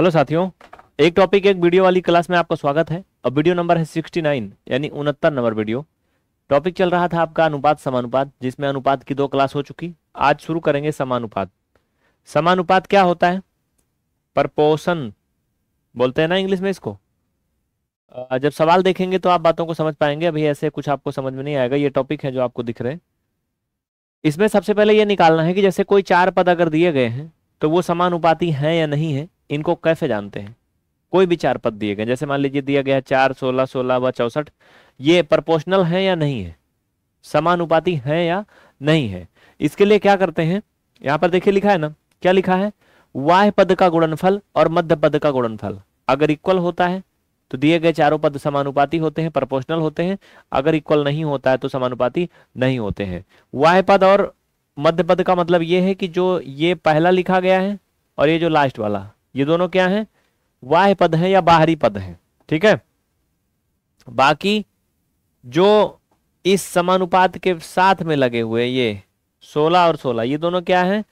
hello साथियों एक topic एक वीडियो वाली क्लास में आपका स्वागत है अब वीडियो नंबर है 69 यानी उनहत्तर नंबर वीडियो टॉपिक चल रहा था आपका अनुपात समानुपात जिसमें अनुपात की दो क्लास हो चुकी आज शुरू करेंगे समानुपात समानुपात क्या होता है परपोषण बोलते हैं ना इंग्लिश में इसको जब सवाल देखेंगे तो आप बातों को समझ पाएंगे अभी ऐसे कुछ आपको समझ में नहीं आएगा ये टॉपिक है जो आपको दिख रहे इसमें सबसे पहले ये निकालना है कि जैसे कोई चार पद अगर दिए गए हैं तो वो समानुपाती हैं या नहीं है इनको कैसे जानते हैं कोई भी चार पद दिए गए जैसे मान लीजिए दिया गया चार सोलह सोलह व चौसठ ये प्रपोशनल है या नहीं है समानुपाती है या नहीं है इसके लिए क्या करते हैं यहां पर देखिए लिखा है ना क्या लिखा है वाह पद का गुणनफल और मध्य पद का गुणनफल अगर इक्वल होता है तो दिए गए चारों पद समानुपाती होते हैं प्रपोशनल होते हैं अगर इक्वल नहीं होता है तो समानुपाती नहीं होते हैं वाह पद और मध्य पद का मतलब यह है कि जो ये पहला लिखा गया है और ये जो लास्ट वाला ये दोनों क्या हैं वाह पद हैं या बाहरी पद हैं ठीक है बाकी जो इस समानुपात के साथ में लगे हुए ये सोलह और सोलह ये दोनों क्या हैं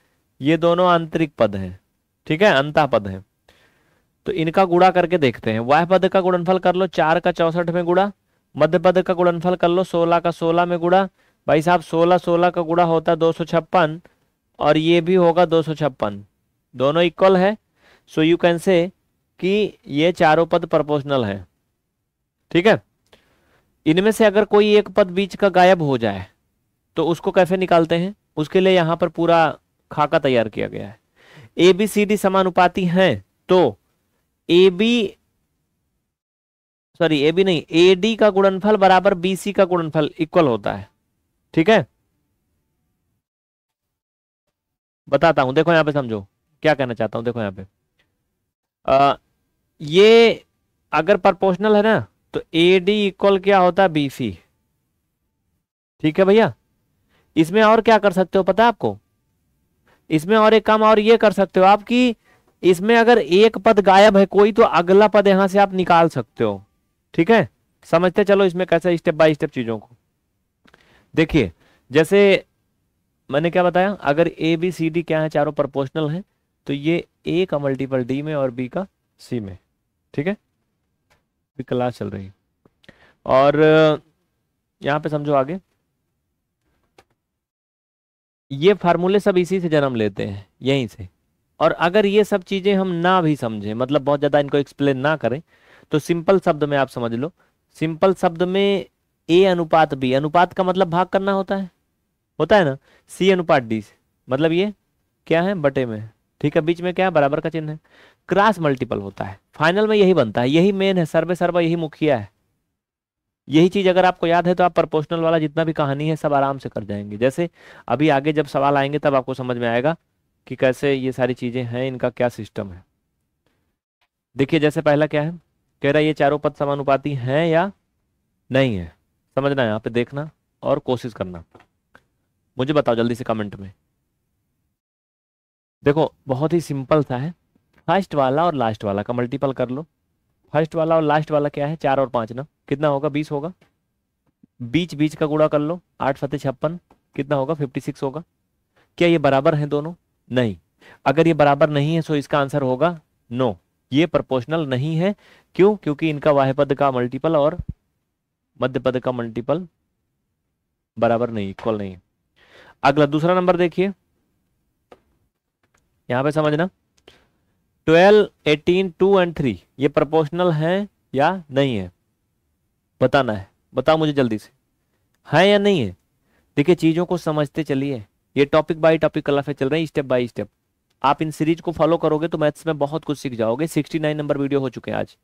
ये दोनों आंतरिक पद हैं ठीक है अंता पद हैं तो इनका गुड़ा करके देखते हैं वाह पद का गुणनफल कर लो चार का चौसठ में गुड़ा मध्य पद का गुणनफल कर लो सोलह का सोलह में गुड़ा भाई साहब सोलह सोलह का गुड़ा होता है दो और ये भी होगा दो दोनों इक्वल है सो यू कैन से कि ये चारों पद प्रोपोर्शनल हैं ठीक है इनमें से अगर कोई एक पद बीच का गायब हो जाए तो उसको कैसे निकालते हैं उसके लिए यहां पर पूरा खाका तैयार किया गया है ए बी सी डी समानुपाती हैं तो A B sorry A B नहीं ए डी का गुणनफल बराबर बी सी का गुणनफल इक्वल होता है ठीक है बताता हूं देखो यहां पे समझो क्या कहना चाहता हूं देखो यहाँ पे आ, ये अगर प्रपोशनल है ना तो ए डी इक्वल क्या होता है बी सी ठीक है भैया इसमें और क्या कर सकते हो पता है आपको इसमें और एक काम और ये कर सकते हो आप कि इसमें अगर एक पद गायब है कोई तो अगला पद यहां से आप निकाल सकते हो ठीक है समझते चलो इसमें कैसे स्टेप बाय स्टेप चीजों को देखिए जैसे मैंने क्या बताया अगर ए बी सी डी क्या है चारों प्रपोशनल है तो ये ए का मल्टीपल डी में और बी का सी में ठीक है क्लास चल रही है और यहां पे समझो आगे ये फार्मूले सब इसी से जन्म लेते हैं यहीं से और अगर ये सब चीज़ें हम ना भी समझें मतलब बहुत ज़्यादा इनको एक्सप्लेन ना करें तो सिंपल शब्द में आप समझ लो सिंपल शब्द में ए अनुपात बी अनुपात का मतलब भाग करना होता है होता है ना सी अनुपात डी मतलब ये क्या है बटे में है ठीक है बीच में क्या है बराबर का चिन्ह है क्रॉस मल्टीपल होता है फाइनल में यही बनता है यही मेन है सर्वे सर्वा यही मुखिया है यही चीज अगर आपको याद है तो आप प्रपोर्शनल वाला जितना भी कहानी है सब आराम से कर जाएंगे जैसे अभी आगे जब सवाल आएंगे तब आपको समझ में आएगा कि कैसे ये सारी चीजें हैं इनका क्या सिस्टम है देखिए जैसे पहला क्या है कह रहा है ये चारों पद समानुपाती हैं या नहीं है समझना यहाँ पे देखना और कोशिश करना मुझे बताओ जल्दी से कमेंट में देखो बहुत ही सिंपल सा है फर्स्ट वाला और लास्ट वाला का मल्टीपल कर लो फर्स्ट वाला और लास्ट वाला क्या है चार और पाँच ना कितना होगा बीस होगा बीच बीच का गुड़ा कर लो आठ फतेह छप्पन कितना होगा फिफ्टी सिक्स होगा क्या ये बराबर हैं दोनों नहीं अगर ये बराबर नहीं है सो तो इसका आंसर होगा नो ये प्रपोर्शनल नहीं है क्यों क्योंकि इनका वाह पद का मल्टीपल और मध्य पद का मल्टीपल बराबर नहीं इक्वल नहीं है अगला दूसरा नंबर देखिए यहां पे समझना twelve eighteen two and three ये प्रोपोर्शनल है या नहीं है बताना है बताओ मुझे जल्दी से है या नहीं है देखिए चीज़ों को समझते चलिए ये टॉपिक बाय टॉपिक कलाफे चल रही है स्टेप बाय स्टेप आप इन सीरीज को फॉलो करोगे तो मैथ्स में बहुत कुछ सीख जाओगे 69 नंबर वीडियो हो चुके हैं आज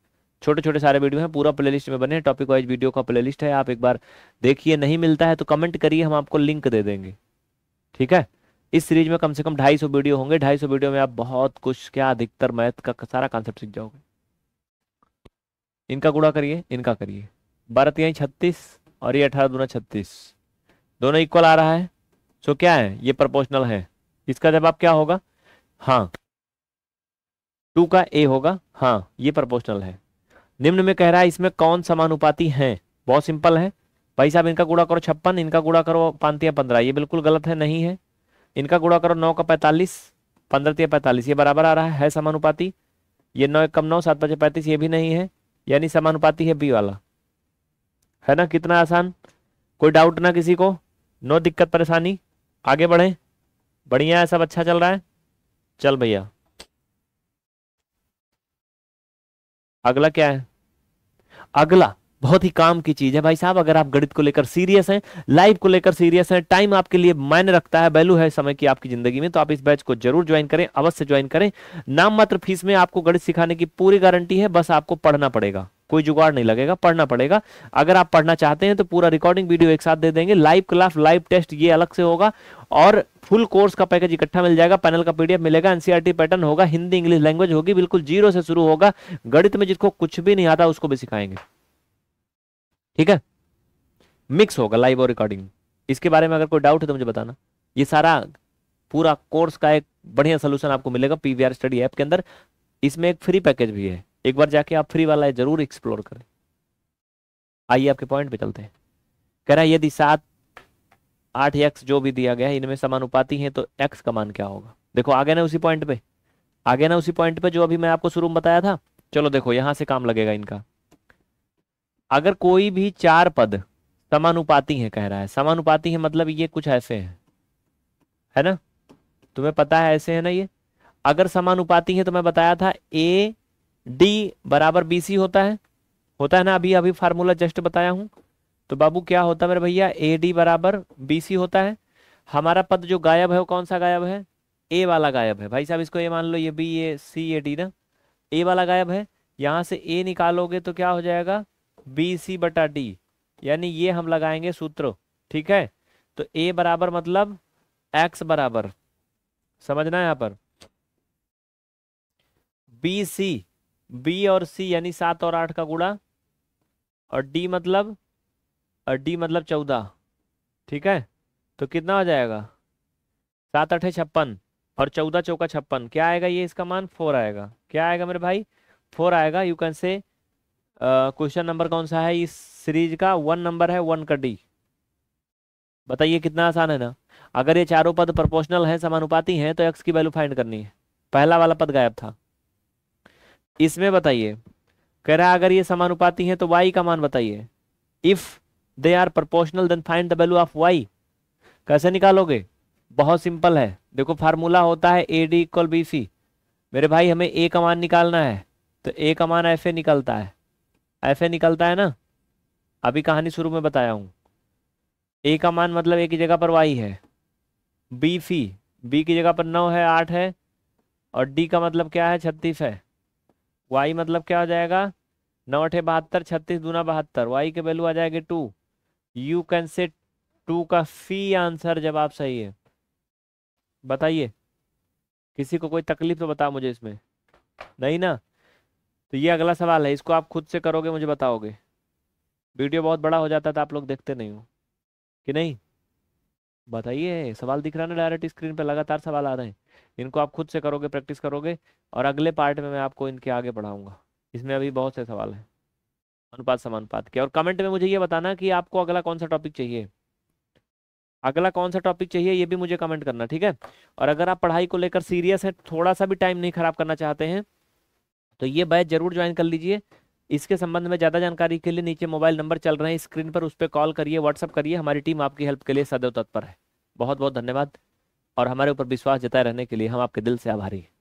छोटे छोटे सारे वीडियो हैं पूरा प्ले में बने टॉपिक वाइज वीडियो का प्ले है आप एक बार देखिए नहीं मिलता है तो कमेंट करिए हम आपको लिंक दे देंगे ठीक है इस सीरीज में कम से कम ढाई सौ वीडियो होंगे ढाई सौ वीडियो में आप बहुत कुछ क्या अधिकतर मैथ का सारा कॉन्सेप्ट सीख जाओगे इनका गुणा करिए इनका करिए बारह तिहाई छत्तीस और ये अठारह दूना छत्तीस दोनों इक्वल आ रहा है सो क्या है ये प्रपोर्शनल है इसका जवाब क्या होगा हाँ टू का ए होगा हाँ ये प्रपोर्शनल है निम्न में कह रहा है इसमें कौन समानुपाती है बहुत सिंपल है भाई साहब इनका गुड़ा करो छप्पन इनका गुड़ा करो पांतिया पंद्रह ये बिल्कुल गलत है नहीं है इनका गुणा करो नौ का पैंतालीस पंद्रह तीन पैंतालीस ये बराबर आ रहा है, है समानुपाती ये नौ कम नौ सात बजे पैंतीस ये भी नहीं है यानी समानुपाती है बी वाला है ना कितना आसान कोई डाउट ना किसी को नो दिक्कत परेशानी आगे बढ़े बढ़िया है सब अच्छा चल रहा है चल भैया अगला क्या है अगला बहुत ही काम की चीज है भाई साहब अगर आप गणित को लेकर सीरियस हैं लाइफ को लेकर सीरियस हैं टाइम आपके लिए मायने रखता है वैल्यू है समय की आपकी जिंदगी में तो आप इस बैच को जरूर ज्वाइन करें अवश्य ज्वाइन करें नाम मात्र फीस में आपको गणित सिखाने की पूरी गारंटी है बस आपको पढ़ना पड़ेगा कोई जुगाड़ नहीं लगेगा पढ़ना पड़ेगा अगर आप पढ़ना चाहते हैं तो पूरा रिकॉर्डिंग वीडियो एक साथ दे देंगे लाइव क्लास लाइव टेस्ट ये अलग से होगा और फुल कोर्स का पैकेज इकट्ठा मिल जाएगा पैनल का पीडीएफ मिलेगा एनसीआरटी पैटर्न होगा हिंदी इंग्लिश लैंग्वेज होगी बिल्कुल जीरो से शुरू होगा गणित में जिसको कुछ भी नहीं आता उसको भी सिखाएंगे ठीक है मिक्स होगा लाइव और रिकॉर्डिंग इसके बारे में अगर कोई डाउट है तो मुझे बताना ये सारा पूरा कोर्स का एक बढ़िया सोल्यूशन आपको मिलेगा पीवीआर स्टडी ऐप के अंदर इसमें एक फ्री पैकेज भी है एक बार जाके आप फ्री वाला है जरूर एक्सप्लोर करें आइए आपके पॉइंट पे चलते हैं कह रहा है यदि सात आठ एक्स जो भी दिया गया है इनमें समानुपाती है तो एक्स का मान क्या होगा देखो आगे ना उसी पॉइंट पे आगे ना उसी पॉइंट पे जो अभी मैं आपको शुरू में बताया था चलो देखो यहां से काम लगेगा इनका अगर कोई भी चार पद समानुपाती है कह रहा है समानुपाती है मतलब ये कुछ ऐसे है है ना तुम्हें पता है ऐसे है ना ये अगर समानुपाती है तो मैं बताया था ए डी बराबर बी सी होता है होता है ना अभी अभी फार्मूला जस्ट बताया हूं तो बाबू क्या होता है मेरे भैया ए डी बराबर बी सी होता है हमारा पद जो गायब है वो कौन सा गायब है ए वाला गायब है भाई साहब इसको ये मान लो ये B A C A D ना ए वाला गायब है यहां से ए निकालोगे तो क्या हो जाएगा बी सी बटा डी यानी ये हम लगाएंगे सूत्र ठीक है तो ए बराबर मतलब एक्स बराबर समझना यहां पर बी सी बी और सी यानी सात और आठ का गुड़ा और डी मतलब और डी मतलब चौदह ठीक है तो कितना हो जाएगा सात अठे छप्पन और चौदह चौका छप्पन क्या आएगा ये इसका मान फोर आएगा क्या आएगा मेरे भाई फोर आएगा you can say question number कौन सा है इस सीरीज का वन नंबर है वन का डी बताइए कितना आसान है ना अगर ये चारों पद प्रोपोर्शनल हैं समानुपाती हैं तो एक्स की वैल्यू फाइंड करनी है पहला वाला पद गायब था इसमें बताइए कह रहा है अगर ये समानुपाती हैं तो वाई का मान बताइए if they are proportional then find the value of Y कैसे निकालोगे बहुत सिंपल है देखो फार्मूला होता है A D equal B C मेरे भाई हमें ए का मान निकालना है तो ए का मान ऐसे निकलता है एफ ए निकलता है ना अभी कहानी शुरू में बताया हूँ ए का मान मतलब ए की जगह पर वाई है बी फी बी की जगह पर नौ है आठ है और डी का मतलब क्या है छत्तीस है वाई मतलब क्या हो जाएगा नौ अठे बहत्तर छत्तीस दूना बहत्तर वाई के वैल्यू आ जाएगी two you can say two का फी आंसर जवाब सही है बताइए किसी को कोई तकलीफ तो बताओ मुझे इसमें नहीं ना तो ये अगला सवाल है इसको आप खुद से करोगे मुझे बताओगे वीडियो बहुत बड़ा हो जाता था तो आप लोग देखते नहीं हो कि नहीं बताइए सवाल दिख रहा है ना डायरेक्ट स्क्रीन पर लगातार सवाल आ रहे हैं इनको आप खुद से करोगे प्रैक्टिस करोगे और अगले पार्ट में मैं आपको इनके आगे बढ़ाऊंगा इसमें अभी बहुत से सवाल हैं अनुपात समानुपात के और कमेंट में मुझे ये बताना कि आपको अगला कौन सा टॉपिक चाहिए अगला कौन सा टॉपिक चाहिए ये भी मुझे कमेंट करना ठीक है और अगर आप पढ़ाई को लेकर सीरियस हैं थोड़ा सा भी टाइम नहीं खराब करना चाहते हैं तो ये बैच जरूर ज्वाइन कर लीजिए इसके संबंध में ज़्यादा जानकारी के लिए नीचे मोबाइल नंबर चल रहे हैं स्क्रीन पर उस पर कॉल करिए व्हाट्सअप करिए हमारी टीम आपकी हेल्प के लिए सदैव तत्पर है बहुत बहुत धन्यवाद और हमारे ऊपर विश्वास जताए रहने के लिए हम आपके दिल से आभारी हैं